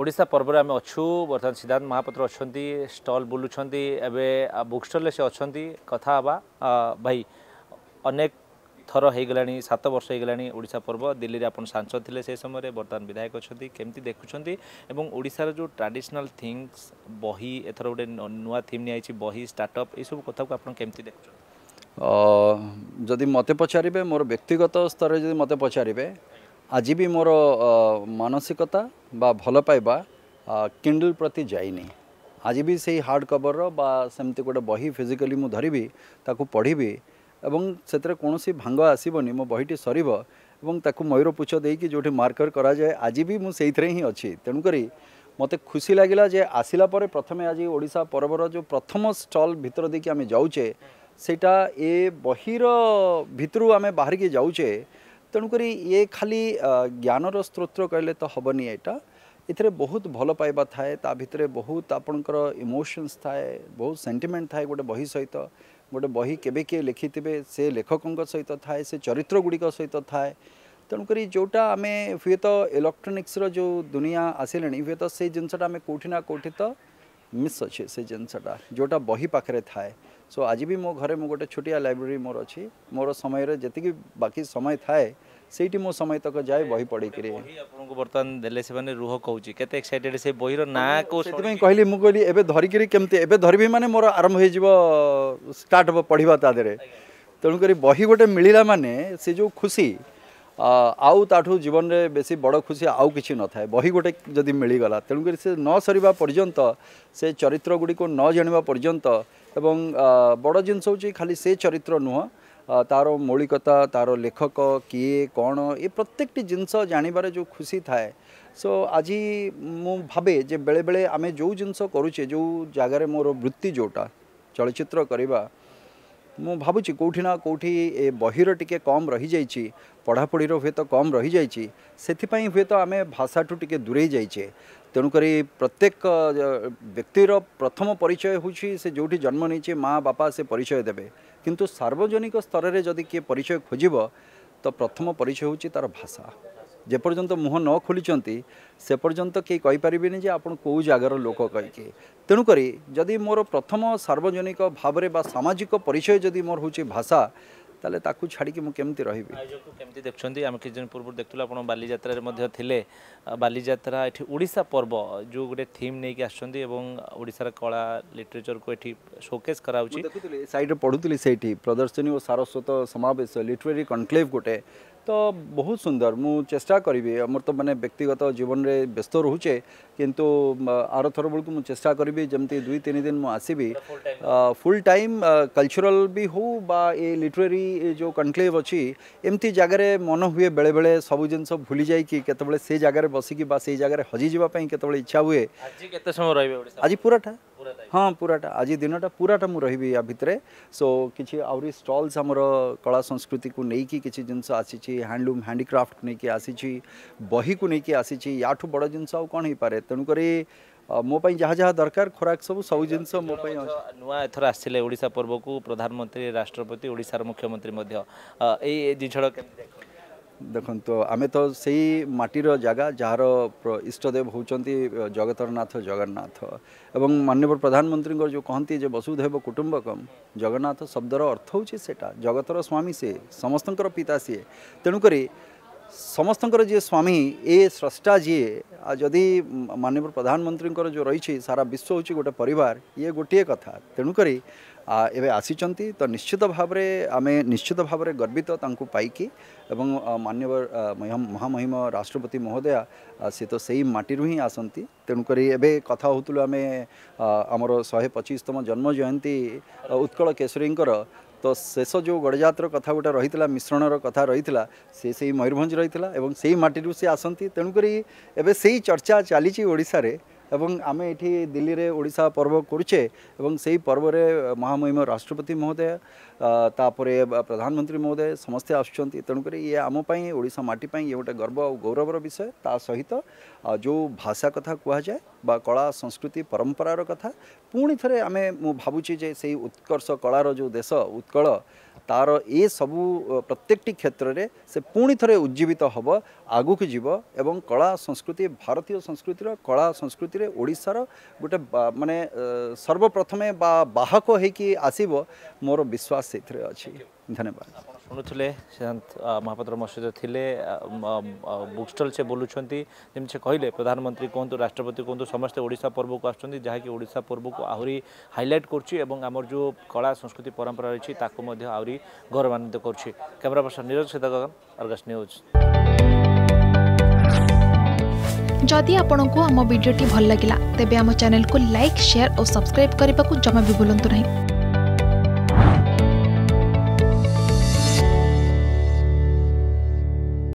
ଓଡ଼ିଶା ପର୍ବରେ ଆମେ ଅଛୁ ବର୍ତ୍ତମାନ ସିଦ୍ଧାନ୍ତ ମହାପାତ୍ର ଅଛନ୍ତି ଷ୍ଟଲ୍ ବୁଲୁଛନ୍ତି ଏବେ ବୁକ୍ ଷ୍ଟଲ୍ରେ ସେ ଅଛନ୍ତି କଥା ହେବା ଭାଇ ଅନେକ ଥର ହେଇଗଲାଣି ସାତ ବର୍ଷ ହେଇଗଲାଣି ଓଡ଼ିଶା ପର୍ବ ଦିଲ୍ଲୀରେ ଆପଣ ସାଂସଦ ଥିଲେ ସେ ସମୟରେ ବର୍ତ୍ତମାନ ବିଧାୟକ ଅଛନ୍ତି କେମିତି ଦେଖୁଛନ୍ତି ଏବଂ ଓଡ଼ିଶାର ଯେଉଁ ଟ୍ରାଡ଼ିସନାଲ୍ ଥିଙ୍ଗସ୍ ବହି ଏଥର ଗୋଟେ ନୂଆ ଥିମ୍ ନିଆଯାଇଛି ବହି ଷ୍ଟାର୍ଟଅପ୍ ଏସବୁ କଥାକୁ ଆପଣ କେମିତି ଦେଖୁଛନ୍ତି ଯଦି ମୋତେ ପଚାରିବେ ମୋର ବ୍ୟକ୍ତିଗତ ସ୍ତରରେ ଯଦି ମୋତେ ପଚାରିବେ ଆଜି ବି ମୋର ମାନସିକତା ବା ଭଲ ପାଇବା କିଣ୍ଡଲ୍ ପ୍ରତି ଯାଇନି ଆଜି ବି ସେଇ ହାର୍ଡ଼ କଭର୍ର ବା ସେମିତି ଗୋଟେ ବହି ଫିଜିକାଲି ମୁଁ ଧରିବି ତାକୁ ପଢ଼ିବି ଏବଂ ସେଥିରେ କୌଣସି ଭାଙ୍ଗ ଆସିବନି ମୋ ବହିଟି ସରିବ ଏବଂ ତାକୁ ମୟୂର ପୁଚ୍ଛ ଦେଇକି ଯେଉଁଠି ମାର୍କର କରାଯାଏ ଆଜି ବି ମୁଁ ସେଇଥିରେ ହିଁ ଅଛି ତେଣୁକରି ମୋତେ ଖୁସି ଲାଗିଲା ଯେ ଆସିଲା ପରେ ପ୍ରଥମେ ଆଜି ଓଡ଼ିଶା ପର୍ବର ଯେଉଁ ପ୍ରଥମ ଷ୍ଟଲ୍ ଭିତର ଦେଇକି ଆମେ ଯାଉଛେ ସେଇଟା ଏ ବହିର ଭିତରୁ ଆମେ ବାହାରିକି ଯାଉଛେ ତେଣୁକରି ଇଏ ଖାଲି ଜ୍ଞାନର ସ୍ରୋତ କହିଲେ ତ ହେବନି ଏଇଟା ଏଥିରେ ବହୁତ ଭଲ ପାଇବା ଥାଏ ତା ଭିତରେ ବହୁତ ଆପଣଙ୍କର ଇମୋସନ୍ସ ଥାଏ ବହୁତ ସେଣ୍ଟିମେଣ୍ଟ ଥାଏ ଗୋଟେ ବହି ସହିତ ଗୋଟେ ବହି କେବେ କିଏ ଲେଖିଥିବେ ସେ ଲେଖକଙ୍କ ସହିତ ଥାଏ ସେ ଚରିତ୍ରଗୁଡ଼ିକ ସହିତ ଥାଏ ତେଣୁକରି ଯେଉଁଟା ଆମେ ହୁଏତ ଇଲେକ୍ଟ୍ରୋନିକ୍ସର ଯେଉଁ ଦୁନିଆ ଆସିଲେଣି ହୁଏତ ସେଇ ଜିନିଷଟା ଆମେ କେଉଁଠି ନା କେଉଁଠି ତ ମିସ୍ ଅଛି ସେ ଜିନିଷଟା ଯେଉଁଟା ବହି ପାଖରେ ଥାଏ ସୋ ଆଜି ବି ମୋ ଘରେ ମୁଁ ଗୋଟେ ଛୋଟିଆ ଲାଇବ୍ରେରୀ ମୋର ଅଛି ମୋର ସମୟରେ ଯେତିକି ବାକି ସମୟ ଥାଏ ସେଇଠି ମୁଁ ସମୟ ତକ ଯାଏ ବହି ପଢ଼ିକିରି ଆପଣଙ୍କୁ ବର୍ତ୍ତମାନ ଦେଲେ ସେମାନେ ରୁହ କହୁଛି କେତେ ଏକ୍ସାଇଟେଡ୍ ସେ ବହିର ନାଁ କେଉଁ ସେଥିପାଇଁ କହିଲି ମୁଁ କହିଲି ଏବେ ଧରିକିରି କେମିତି ଏବେ ଧରିବି ମାନେ ମୋର ଆରମ୍ଭ ହେଇଯିବ ଷ୍ଟାର୍ଟ ହେବ ପଢ଼ିବା ତା ଦେହରେ ତେଣୁକରି ବହି ଗୋଟେ ମିଳିଲା ମାନେ ସେ ଯେଉଁ ଖୁସି आउ जीवन में बेसी बड़ खुशी आउ कि न था बही गोटे जदि मिलगला तेणुक से न सर पर्यंत से चरित्र गुड़ी न जाणी पर्यंत एवं बड़ जिनस खाली से चरित्र नुह तार मौलिकता तार लेखक किए कौन ये प्रत्येक जिनस जानवर जो खुशी थाए सो so, आज मु भावे बेले बेले आम जो जिनस करुचे जो जगार मोर वृत्ति जोटा चलचित्र ମୁଁ ଭାବୁଛି କେଉଁଠି ନା କେଉଁଠି ଏ ବହିର ଟିକେ କମ୍ ରହିଯାଇଛି ପଢ଼ାପଢ଼ିର ହୁଏତ କମ୍ ରହିଯାଇଛି ସେଥିପାଇଁ ହୁଏତ ଆମେ ଭାଷାଠୁ ଟିକେ ଦୂରେଇ ଯାଇଛେ ତେଣୁକରି ପ୍ରତ୍ୟେକ ବ୍ୟକ୍ତିର ପ୍ରଥମ ପରିଚୟ ହେଉଛି ସେ ଯେଉଁଠି ଜନ୍ମ ନେଇଛି ମା ବାପା ସେ ପରିଚୟ ଦେବେ କିନ୍ତୁ ସାର୍ବଜନିକ ସ୍ତରରେ ଯଦି କିଏ ପରିଚୟ ଖୋଜିବ ତ ପ୍ରଥମ ପରିଚୟ ହେଉଛି ତା'ର ଭାଷା যেপর্যন্ত মুহ ন ନ সে পর্যন্ত কে କେହି କହିପାରିବେନି ଯେ ଆପଣ କେଉଁ ଜାଗାର ଲୋକ କହିକି ତେଣୁକରି যদি মোর প্রথম সার্বজনীক ଭାବରେ বা সামাজিক পরিচয় যদি মোর হচ্ছে ভাষা তাহলে তাকে ছাড়িকি মু কেমতি রহবি কেমতি দেখছেন আমি কিছুদিন পূর্ব দেখুল আপনার বালিযাত্রার মধ্যে লে বালিযাত্রা এটি ওড়শা পর্ব যে গোটে থিম নিয়ে আসছেন এবং ওড়শার কলা লিটরেচর কু এটি শোকেস করা হচ্ছে সাইডে পড়ুলি সেইটি প্রদর্শনী ও সারস্বত সমাবেশ লিটরেরি কনক্লেভ গোটে तो बहुत सुंदर मु चेष्टा करी अमर तो मैंने व्यक्तिगत जीवन में व्यस्त रोचे किंतु आर थर बेलू मुझे चेषा करी जमी दुई तीन दिन मुसबी फुल टाइम कल्चरल भी हो बा ए लिटरेरी जो कनक्लेव अच्छी एमती जगार मन हुए बेले बेले सब जिन भूली जाए कि केत जगार बसिकी से जगह हजिजापी केत इच्छा हुए आज पूरा था ହଁ ପୁରାଟା ଆଜି ଦିନଟା ପୁରାଟା ମୁଁ ରହିବି ୟା ଭିତରେ ସୋ କିଛି ଆହୁରି ଷ୍ଟଲ୍ସ ଆମର କଳା ସଂସ୍କୃତିକୁ ନେଇକି କିଛି ଜିନିଷ ଆସିଛି ହ୍ୟାଣ୍ଡଲୁମ୍ ହ୍ୟାଣ୍ଡିକ୍ରାଫ୍ଟ ନେଇକି ଆସିଛି ବହିକୁ ନେଇକି ଆସିଛି ୟାଠୁ ବଡ଼ ଜିନିଷ ଆଉ କ'ଣ ହେଇପାରେ ତେଣୁକରି ମୋ ପାଇଁ ଯାହା ଯାହା ଦରକାର ଖୋରାକ ସବୁ ସବୁ ଜିନିଷ ମୋ ପାଇଁ ନୂଆ ଏଥର ଆସିଲେ ଓଡ଼ିଶା ପର୍ବକୁ ପ୍ରଧାନମନ୍ତ୍ରୀ ରାଷ୍ଟ୍ରପତି ଓଡ଼ିଶାର ମୁଖ୍ୟମନ୍ତ୍ରୀ ମଧ୍ୟ ଏଇ ଜିନିଷଟା କେମିତି ଦେଖନ୍ତୁ ଆମେ ତ ସେଇ ମାଟିର ଜାଗା ଯାହାର ଇଷ୍ଟଦେବ ହେଉଛନ୍ତି ଜଗତରନାଥ ଜଗନ୍ନାଥ ଏବଂ ମାନ୍ୟବର ପ୍ରଧାନମନ୍ତ୍ରୀଙ୍କର ଯେଉଁ କହନ୍ତି ଯେ ବସୁଧୈବ କୁଟୁମ୍ବକମ୍ ଜଗନ୍ନାଥ ଶବ୍ଦର ଅର୍ଥ ହେଉଛି ସେଇଟା ଜଗତର ସ୍ୱାମୀ ସିଏ ସମସ୍ତଙ୍କର ପିତା ସିଏ ତେଣୁକରି ସମସ୍ତଙ୍କର ଯିଏ ସ୍ୱାମୀ ଏ ସ୍ରଷ୍ଟା ଯିଏ ଯଦି ମାନ୍ୟବର ପ୍ରଧାନମନ୍ତ୍ରୀଙ୍କର ଯେଉଁ ରହିଛି ସାରା ବିଶ୍ୱ ହେଉଛି ଗୋଟେ ପରିବାର ଇଏ ଗୋଟିଏ କଥା ତେଣୁକରି ଏବେ ଆସିଛନ୍ତି ତ ନିଶ୍ଚିତ ଭାବରେ ଆମେ ନିଶ୍ଚିତ ଭାବରେ ଗର୍ବିତ ତାଙ୍କୁ ପାଇକି ଏବଂ ମାନ୍ୟବର ମହାମହିମ ରାଷ୍ଟ୍ରପତି ମହୋଦୟ ସେ ତ ସେଇ ମାଟିରୁ ହିଁ ଆସନ୍ତି ତେଣୁକରି ଏବେ କଥା ହେଉଥିଲୁ ଆମେ ଆମର ଶହେ ପଚିଶତମ ଜନ୍ମ ଜୟନ୍ତୀ ଉତ୍କଳ କେଶରୀଙ୍କର ତ ଶେଷ ଯେଉଁ ଗଡ଼ଜାତର କଥା ଗୋଟେ ରହିଥିଲା ମିଶ୍ରଣର କଥା ରହିଥିଲା ସେ ସେଇ ମୟୂରଭଞ୍ଜ ରହିଥିଲା ଏବଂ ସେଇ ମାଟିରୁ ସେ ଆସନ୍ତି ତେଣୁକରି ଏବେ ସେଇ ଚର୍ଚ୍ଚା ଚାଲିଛି ଓଡ଼ିଶାରେ এবং আমি এটি দিল্লি রে ওড়িশা পর্ব করুচে এবং সেই পর্ব রে মহামহিম রাষ্ট্রপতির মহোদয় তারপরে প্রধানমন্ত্রী মহোদয় সমষ্টি আসচନ୍ତି তনকরে ইয়ে আমো পাই ওড়িশা মাটি পাই ইটা গর্ব ও গৌরবর বিষয় তা সহিত যে ভাষা কথা কওয়া যায় বা কলা সংস্কৃতি পরম্পরার কথা পূণিতরে আমি ভাবুছি যে সেই উৎকর্ষ কলার যে দেশ উৎকল ତା'ର ଏସବୁ ପ୍ରତ୍ୟେକଟି କ୍ଷେତ୍ରରେ ସେ ପୁଣି ଥରେ ଉଜ୍ଜୀବିତ ହେବ ଆଗକୁ ଯିବ ଏବଂ କଳା ସଂସ୍କୃତି ଭାରତୀୟ ସଂସ୍କୃତିର କଳା ସଂସ୍କୃତିରେ ଓଡ଼ିଶାର ଗୋଟେ ମାନେ ସର୍ବପ୍ରଥମେ ବା ବାହକ ହୋଇକି ଆସିବ ମୋର ବିଶ୍ୱାସ ସେଥିରେ ଅଛି ଧନ୍ୟବାଦ ଶୁଣୁଥିଲେ ମହାପାତ୍ର ମହୋଦୟ ଥିଲେ ବୁକ୍ ଷ୍ଟଲ୍ ସେ ବୁଲୁଛନ୍ତି ଯେମିତି ସେ କହିଲେ ପ୍ରଧାନମନ୍ତ୍ରୀ କୁହନ୍ତୁ ରାଷ୍ଟ୍ରପତି କୁହନ୍ତୁ ସମସ୍ତେ ଓଡ଼ିଶା ପର୍ବକୁ ଆସୁଛନ୍ତି ଯାହାକି ଓଡ଼ିଶା ପର୍ବକୁ ଆହୁରି ହାଇଲାଇଟ୍ କରୁଛି ଏବଂ ଆମର ଯେଉଁ କଳା ସଂସ୍କୃତି ପରମ୍ପରା ରହିଛି ତାକୁ ମଧ୍ୟ ଆହୁରି ଗୌରବାନ୍ୱିତ କରୁଛି କ୍ୟାମେରା ପର୍ସନ୍ ନିରଜ ସୀତାଗଗନ ଅର୍ଗସ୍ ନ୍ୟୁଜ୍ ଯଦି ଆପଣଙ୍କୁ ଆମ ଭିଡ଼ିଓଟି ଭଲ ଲାଗିଲା ତେବେ ଆମ ଚ୍ୟାନେଲକୁ ଲାଇକ୍ ସେୟାର ଓ ସବସ୍କ୍ରାଇବ୍ କରିବାକୁ ଜମା ବି ଭୁଲନ୍ତୁ ନାହିଁ